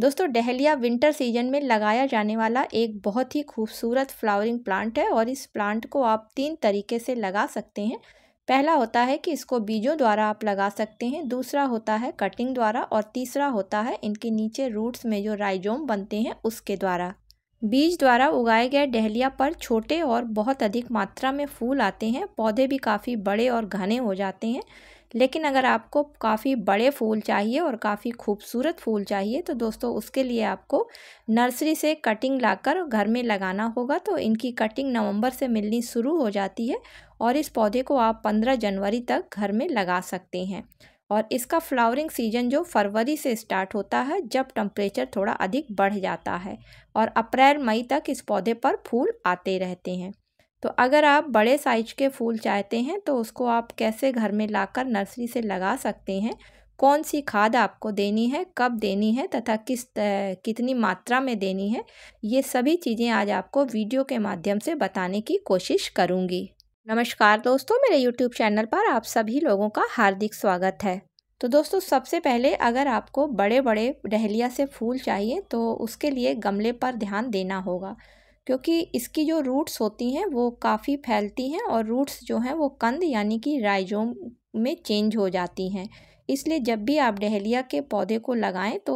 दोस्तों dahlia winter season में लगाया जाने वाला एक बहुत ही खूबसूरत फ्लावरिंग प्लांट है और इस प्लांट को आप तीन तरीके से लगा सकते हैं पहला होता है कि इसको बीजों द्वारा आप लगा सकते हैं दूसरा होता है कटिंग द्वारा और तीसरा होता है इनके नीचे रूट्स में जो राइजोम बनते हैं उसके द्वारा बीज द्वारा उगाए गए डहलिया पर छोटे और बहुत अधिक मात्रा में फूल आते हैं पौधे भी काफ़ी बड़े और घने हो जाते हैं लेकिन अगर आपको काफ़ी बड़े फूल चाहिए और काफ़ी खूबसूरत फूल चाहिए तो दोस्तों उसके लिए आपको नर्सरी से कटिंग लाकर घर में लगाना होगा तो इनकी कटिंग नवंबर से मिलनी शुरू हो जाती है और इस पौधे को आप 15 जनवरी तक घर में लगा सकते हैं और इसका फ्लावरिंग सीजन जो फरवरी से स्टार्ट होता है जब टम्परेचर थोड़ा अधिक बढ़ जाता है और अप्रैल मई तक इस पौधे पर फूल आते रहते हैं तो अगर आप बड़े साइज के फूल चाहते हैं तो उसको आप कैसे घर में लाकर नर्सरी से लगा सकते हैं कौन सी खाद आपको देनी है कब देनी है तथा किस कितनी मात्रा में देनी है ये सभी चीज़ें आज आपको वीडियो के माध्यम से बताने की कोशिश करूँगी नमस्कार दोस्तों मेरे यूट्यूब चैनल पर आप सभी लोगों का हार्दिक स्वागत है तो दोस्तों सबसे पहले अगर आपको बड़े बड़े डहलिया से फूल चाहिए तो उसके लिए गमले पर ध्यान देना होगा क्योंकि इसकी जो रूट्स होती हैं वो काफ़ी फैलती हैं और रूट्स जो हैं वो कंद यानी कि राइजोम में चेंज हो जाती हैं इसलिए जब भी आप डहलिया के पौधे को लगाएं तो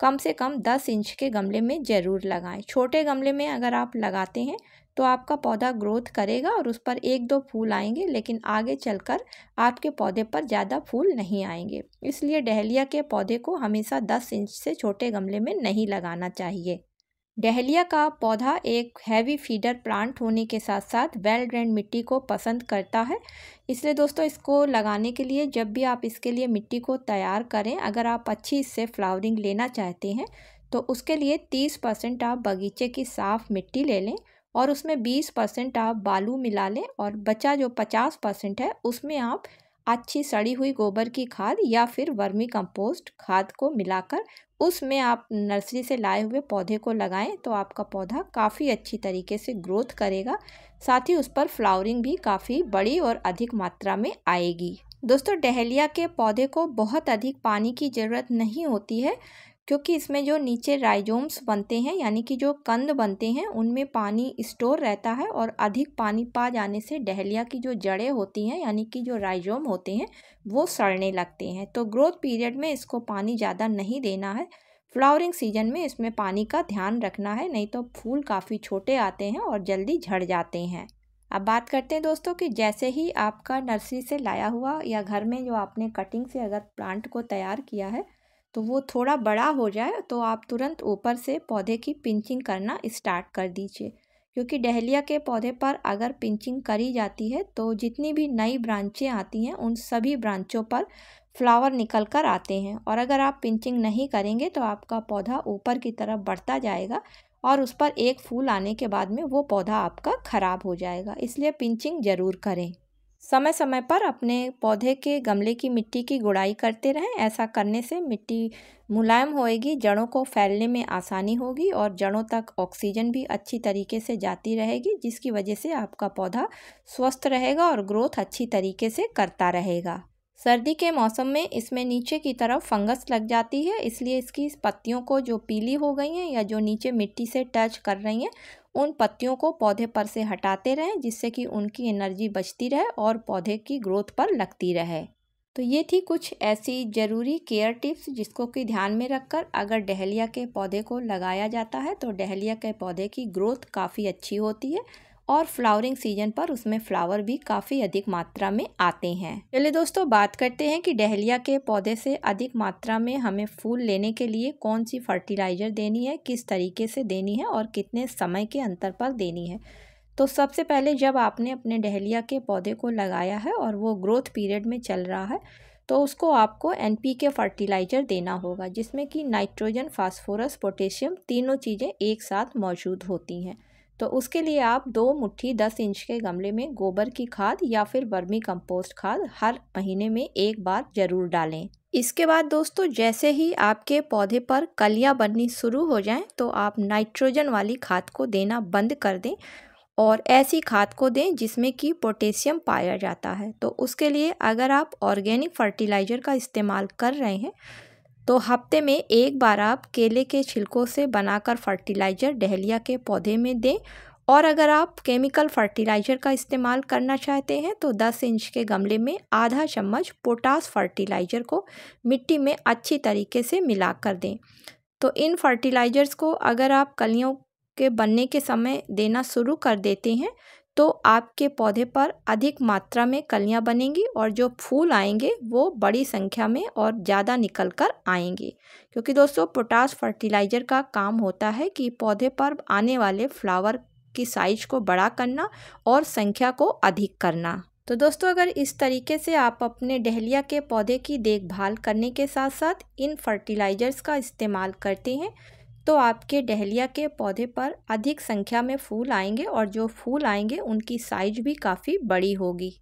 कम से कम दस इंच के गमले में ज़रूर लगाएं छोटे गमले में अगर आप लगाते हैं तो आपका पौधा ग्रोथ करेगा और उस पर एक दो फूल आएंगे लेकिन आगे चलकर आपके पौधे पर ज़्यादा फूल नहीं आएंगे इसलिए डहलिया के पौधे को हमेशा दस इंच से छोटे गमले में नहीं लगाना चाहिए डहलिया का पौधा एक हैवी फीडर प्लांट होने के साथ साथ वेल ड्रेन मिट्टी को पसंद करता है इसलिए दोस्तों इसको लगाने के लिए जब भी आप इसके लिए मिट्टी को तैयार करें अगर आप अच्छी इससे फ्लावरिंग लेना चाहते हैं तो उसके लिए तीस परसेंट आप बगीचे की साफ़ मिट्टी ले लें और उसमें बीस परसेंट आप बालू मिला लें और बचा जो पचास परसेंट है उसमें आप अच्छी सड़ी हुई गोबर की खाद या फिर वर्मी कंपोस्ट खाद को मिलाकर उसमें आप नर्सरी से लाए हुए पौधे को लगाएं तो आपका पौधा काफ़ी अच्छी तरीके से ग्रोथ करेगा साथ ही उस पर फ्लावरिंग भी काफ़ी बड़ी और अधिक मात्रा में आएगी दोस्तों डहलिया के पौधे को बहुत अधिक पानी की ज़रूरत नहीं होती है क्योंकि इसमें जो नीचे राइजोम्स बनते हैं यानी कि जो कंद बनते हैं उनमें पानी स्टोर रहता है और अधिक पानी पा जाने से डहलिया की जो जड़ें होती हैं यानी कि जो राइजोम होते हैं वो सड़ने लगते हैं तो ग्रोथ पीरियड में इसको पानी ज़्यादा नहीं देना है फ्लावरिंग सीजन में इसमें पानी का ध्यान रखना है नहीं तो फूल काफ़ी छोटे आते हैं और जल्दी झड़ जाते हैं अब बात करते हैं दोस्तों कि जैसे ही आपका नर्सरी से लाया हुआ या घर में जो आपने कटिंग से अगर प्लांट को तैयार किया है तो वो थोड़ा बड़ा हो जाए तो आप तुरंत ऊपर से पौधे की पिंचिंग करना स्टार्ट कर दीजिए क्योंकि डहलिया के पौधे पर अगर पिंचिंग करी जाती है तो जितनी भी नई ब्रांचें आती हैं उन सभी ब्रांचों पर फ्लावर निकल कर आते हैं और अगर आप पिंचिंग नहीं करेंगे तो आपका पौधा ऊपर की तरफ बढ़ता जाएगा और उस पर एक फूल आने के बाद में वो पौधा आपका ख़राब हो जाएगा इसलिए पिंचिंग ज़रूर करें समय समय पर अपने पौधे के गमले की मिट्टी की गुड़ाई करते रहें ऐसा करने से मिट्टी मुलायम होएगी जड़ों को फैलने में आसानी होगी और जड़ों तक ऑक्सीजन भी अच्छी तरीके से जाती रहेगी जिसकी वजह से आपका पौधा स्वस्थ रहेगा और ग्रोथ अच्छी तरीके से करता रहेगा सर्दी के मौसम में इसमें नीचे की तरफ फंगस लग जाती है इसलिए इसकी पत्तियों को जो पीली हो गई हैं या जो नीचे मिट्टी से टच कर रही हैं उन पत्तियों को पौधे पर से हटाते रहें जिससे कि उनकी एनर्जी बचती रहे और पौधे की ग्रोथ पर लगती रहे तो ये थी कुछ ऐसी ज़रूरी केयर टिप्स जिसको कि ध्यान में रखकर अगर डहलिया के पौधे को लगाया जाता है तो डहलिया के पौधे की ग्रोथ काफ़ी अच्छी होती है और फ्लावरिंग सीजन पर उसमें फ्लावर भी काफ़ी अधिक मात्रा में आते हैं चलिए दोस्तों बात करते हैं कि डहलिया के पौधे से अधिक मात्रा में हमें फूल लेने के लिए कौन सी फर्टिलाइज़र देनी है किस तरीके से देनी है और कितने समय के अंतर पर देनी है तो सबसे पहले जब आपने अपने डहलिया के पौधे को लगाया है और वो ग्रोथ पीरियड में चल रहा है तो उसको आपको एन पी के फर्टिलाइज़र देना होगा जिसमें कि नाइट्रोजन फास्फोरस पोटेशियम तीनों चीज़ें एक साथ मौजूद होती हैं तो उसके लिए आप दो मुट्ठी दस इंच के गमले में गोबर की खाद या फिर वर्मी कंपोस्ट खाद हर महीने में एक बार ज़रूर डालें इसके बाद दोस्तों जैसे ही आपके पौधे पर कलियां बननी शुरू हो जाएं तो आप नाइट्रोजन वाली खाद को देना बंद कर दें और ऐसी खाद को दें जिसमें कि पोटेशियम पाया जाता है तो उसके लिए अगर आप ऑर्गेनिक फर्टिलाइज़र का इस्तेमाल कर रहे हैं तो हफ्ते में एक बार आप केले के छिलकों से बनाकर फर्टिलाइज़र डहलिया के पौधे में दें और अगर आप केमिकल फर्टिलाइज़र का इस्तेमाल करना चाहते हैं तो 10 इंच के गमले में आधा चम्मच पोटास फर्टिलाइज़र को मिट्टी में अच्छी तरीके से मिला कर दें तो इन फर्टिलाइज़र्स को अगर आप कलियों के बनने के समय देना शुरू कर देते हैं तो आपके पौधे पर अधिक मात्रा में कलियां बनेंगी और जो फूल आएंगे वो बड़ी संख्या में और ज़्यादा निकल कर आएंगे क्योंकि दोस्तों पोटास फर्टिलाइज़र का काम होता है कि पौधे पर आने वाले फ्लावर की साइज को बड़ा करना और संख्या को अधिक करना तो दोस्तों अगर इस तरीके से आप अपने डहलिया के पौधे की देखभाल करने के साथ साथ इन फर्टिलाइज़र्स का इस्तेमाल करते हैं तो आपके डहलिया के पौधे पर अधिक संख्या में फूल आएंगे और जो फूल आएंगे उनकी साइज भी काफ़ी बड़ी होगी